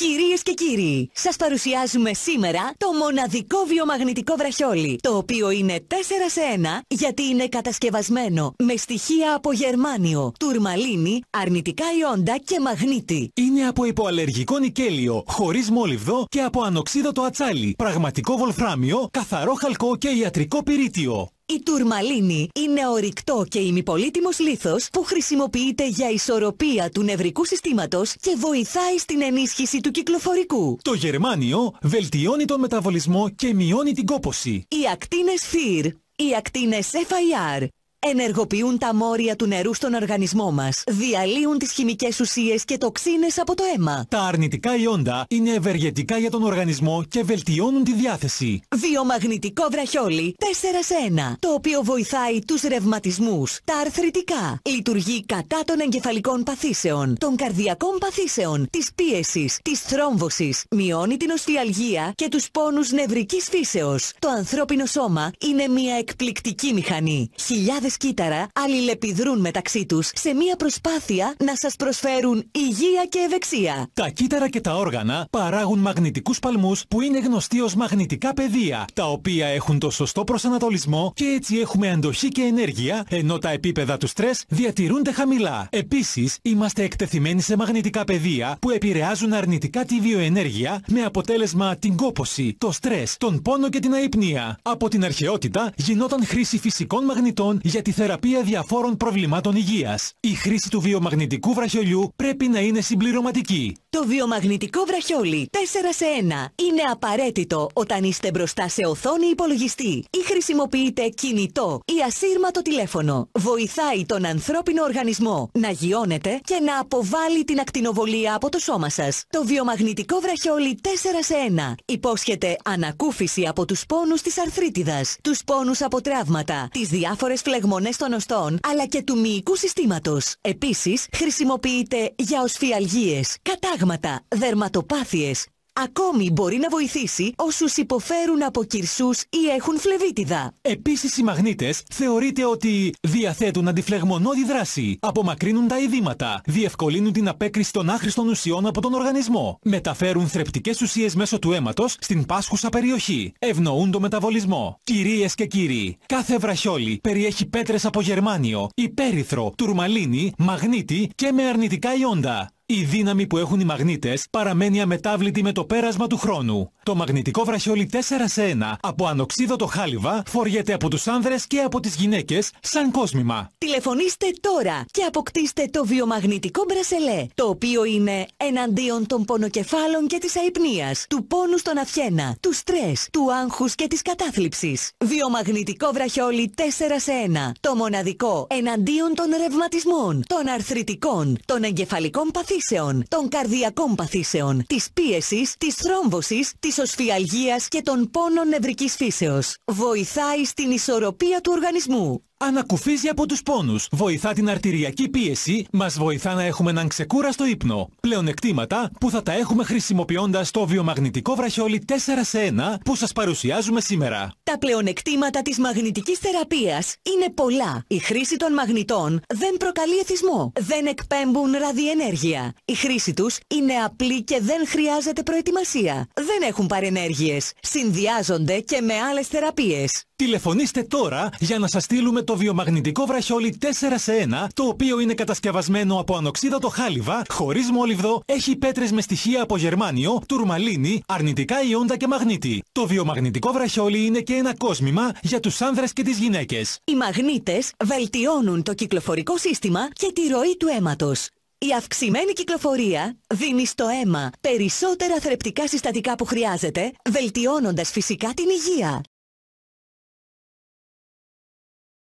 Κυρίες και κύριοι, σας παρουσιάζουμε σήμερα το μοναδικό βιομαγνητικό βραχιόλι, το οποίο είναι 4 σε 1 γιατί είναι κατασκευασμένο με στοιχεία από γερμάνιο, τουρμαλίνη, αρνητικά ιόντα και μαγνήτη. Είναι από υποαλλεργικό νικέλιο, χωρίς μόλιβδο και από ανοξίδωτο ατσάλι, πραγματικό βολφράμιο, καθαρό χαλκό και ιατρικό πυρίτιο. Η τουρμαλίνη είναι ορυκτό και ημιπολίτιμος λίθος που χρησιμοποιείται για ισορροπία του νευρικού συστήματος και βοηθάει στην ενίσχυση του κυκλοφορικού. Το γερμάνιο βελτιώνει τον μεταβολισμό και μειώνει την κόπωση. Οι ακτίνες FIR, οι ακτίνες FIR, Ενεργοποιούν τα μόρια του νερού στον οργανισμό μας. Διαλύουν τις χημικές ουσίες και τοξίνες από το αίμα. Τα αρνητικά ιόντα είναι ευεργετικά για τον οργανισμό και βελτιώνουν τη διάθεση. Βιομαγνητικό βραχιόλι 4 σε 1. Το οποίο βοηθάει τους ρευματισμούς, τα αρθρητικά. Λειτουργεί κατά των εγκεφαλικών παθήσεων, των καρδιακών παθήσεων, της πίεσης, της θρόμβωσης. Μειώνει την οστιαλγία και τους πόνους νευρικής φύσεως. Το ανθρώπινο σώμα είναι μια εκπληκτική μηχανή. Χιλιάδες κύτταρα αλληλεπιδρούν μεταξύ τους σε μια προσπάθεια να σας προσφέρουν υγεία και ευεξία. Τα κύτταρα και τα όργανα παράγουν μαγνητικούς παλμούς που είναι γνωστοί ως μαγνητικά πεδία, τα οποία έχουν το σωστό προσανατολισμό και έτσι έχουμε αντοχή και ενέργεια, ενώ τα επίπεδα του στρες διατηρούνται χαμηλά. Επίσης, είμαστε εκτεθειμένοι σε μαγνητικά πεδία που επηρεάζουν αρνητικά τη βιοενέργεια με αποτέλεσμα την κόποση, το στρες, τον πόνο και την αϊπνία. Από την αρχαιότητα γινόταν χρήση φυσικών μαγνητών για τη θεραπεία διαφόρων προβλημάτων υγείας. Η χρήση του βιομαγνητικού βραχιολιού πρέπει να είναι συμπληρωματική. Το βιομαγνητικό βραχιόλι 4 σε 1 είναι απαραίτητο όταν είστε μπροστά σε οθόνη υπολογιστή ή χρησιμοποιείτε κινητό ή ασύρματο τηλέφωνο. Βοηθάει τον ανθρώπινο οργανισμό να γιώνεται και να αποβάλει την ακτινοβολία από το σώμα σας. Το βιομαγνητικό βραχιόλι 4 σε 1 υπόσχεται ανακούφιση από τους πόνους της αρθρίτιδας, τους πόνους από τραύματα, τις διάφορες φλεγμονές των οστών αλλά και του μυϊκού συστήματος. Επίσης, χρησιμοποιείται για οσφιαλγίες, κατάγματα φράγματα, δερματοπάθειες. Ακόμη μπορεί να βοηθήσει όσους υποφέρουν από κυρσούς ή έχουν φλεβίτιδα. Επίσης οι μαγνήτες θεωρείται ότι διαθέτουν αντιφλεγμονώδη δράση, απομακρύνουν τα ειδήματα, διευκολύνουν την απέκριση των άχρηστων ουσιών από τον οργανισμό, μεταφέρουν θρεπτικές ουσίες μέσω του αίματος στην πάσχουσα περιοχή, ευνοούν το μεταβολισμό. Κυρίες και κύριοι, κάθε βραχιόλι περιέχει πέτρες από γερμάνιο, υπέρυθρο, τουρμαλίνη, μαγνήτη και με αρνητικά ιόντα. Η δύναμη που έχουν οι μαγνήτες παραμένει αμετάβλητη με το πέρασμα του χρόνου. Το μαγνητικό βραχιόλι 4 σε 1 από ανοξίδωτο χάλιβα φοριέται από τους άνδρες και από τις γυναίκες σαν κόσμημα. Τηλεφωνήστε τώρα και αποκτήστε το βιομαγνητικό μπρασελέ, το οποίο είναι εναντίον των πονοκεφάλων και της αϊπνίας, του πόνου στον αυχένα, του στρες, του άγχους και της κατάθλιψης. Βιομαγνητικό βραχιόλι 4 σε 1, το μοναδικό εναντίον των ρευματισμών, των αρθρητικών, των εγκεφαλικών παθήσεων των καρδιακών παθήσεων, της πίεσης, της θρόμβωσης, της οσφιαλγίας και των πόνων νευρικής φύσεως. Βοηθάει στην ισορροπία του οργανισμού. Ανακουφίζει από τους πόνους, βοηθά την αρτηριακή πίεση, μας βοηθά να έχουμε έναν ξεκούραστο ύπνο. Πλεονεκτήματα που θα τα έχουμε χρησιμοποιώντας το βιομαγνητικό βραχιόλι 4 σε 1 που σας παρουσιάζουμε σήμερα. Τα πλεονεκτήματα της μαγνητικής θεραπείας είναι πολλά. Η χρήση των μαγνητών δεν προκαλεί εθισμό, δεν εκπέμπουν ραδιενέργεια. Η χρήση τους είναι απλή και δεν χρειάζεται προετοιμασία. Δεν έχουν παρενέργειες. Συνδυάζονται και με άλλες θεραπείες. Τηλεφωνήστε τώρα για να σας στείλουμε το βιομαγνητικό βραχιόλι 4 σε 1, το οποίο είναι κατασκευασμένο από ανοξίδατο χάλιβα, χωρίς μόλιβδο, έχει πέτρες με στοιχεία από γερμάνιο, τουρμαλίνη, αρνητικά ιόντα και μαγνήτη. Το βιομαγνητικό βραχιόλι είναι και ένα κόσμημα για τους άνδρες και τις γυναίκες. Οι μαγνήτες βελτιώνουν το κυκλοφορικό σύστημα και τη ροή του αίματος. Η αυξημένη κυκλοφορία δίνει στο αίμα περισσότερα θρεπτικά συστατικά που χρειάζεται, βελτιώνοντας φυσικά την υγεία.